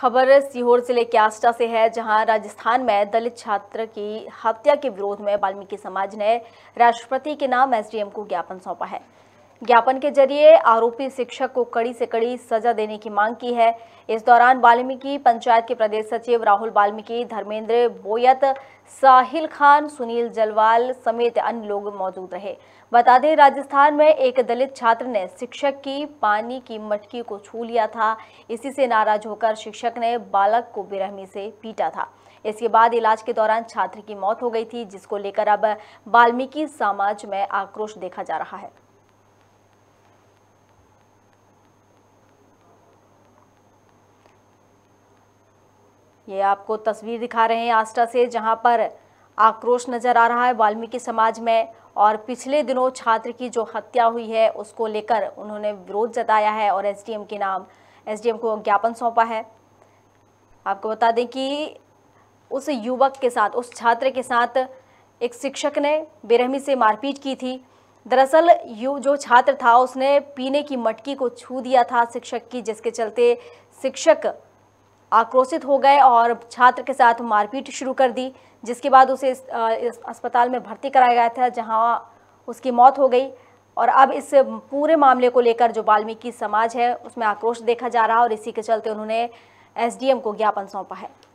खबर सीहोर जिले के आस्टा से है जहां राजस्थान में दलित छात्र की हत्या के विरोध में वाल्मीकि समाज ने राष्ट्रपति के नाम एसडीएम को ज्ञापन सौंपा है ज्ञापन के जरिए आरोपी शिक्षक को कड़ी से कड़ी सजा देने की मांग की है इस दौरान वाल्मीकि पंचायत के प्रदेश सचिव राहुल वाल्मीकि धर्मेंद्र बोयत साहिल खान सुनील जलवाल समेत अन्य लोग मौजूद रहे बता दें राजस्थान में एक दलित छात्र ने शिक्षक की पानी की मटकी को छू लिया था इसी से नाराज होकर शिक्षक ने बालक को बेरहमी से पीटा था इसके बाद इलाज के दौरान छात्र की मौत हो गई थी जिसको लेकर अब वाल्मीकि समाज में आक्रोश देखा जा रहा है ये आपको तस्वीर दिखा रहे हैं आस्था से जहां पर आक्रोश नजर आ रहा है वाल्मीकि समाज में और पिछले दिनों छात्र की जो हत्या हुई है उसको लेकर उन्होंने विरोध जताया है और एसडीएम के नाम एसडीएम को ज्ञापन सौंपा है आपको बता दें कि उस युवक के साथ उस छात्र के साथ एक शिक्षक ने बेरहमी से मारपीट की थी दरअसल यू जो छात्र था उसने पीने की मटकी को छू दिया था शिक्षक की जिसके चलते शिक्षक आक्रोशित हो गए और छात्र के साथ मारपीट शुरू कर दी जिसके बाद उसे इस, अस्पताल में भर्ती कराया गया था जहाँ उसकी मौत हो गई और अब इस पूरे मामले को लेकर जो वाल्मीकि समाज है उसमें आक्रोश देखा जा रहा है और इसी के चलते उन्होंने एसडीएम को ज्ञापन सौंपा है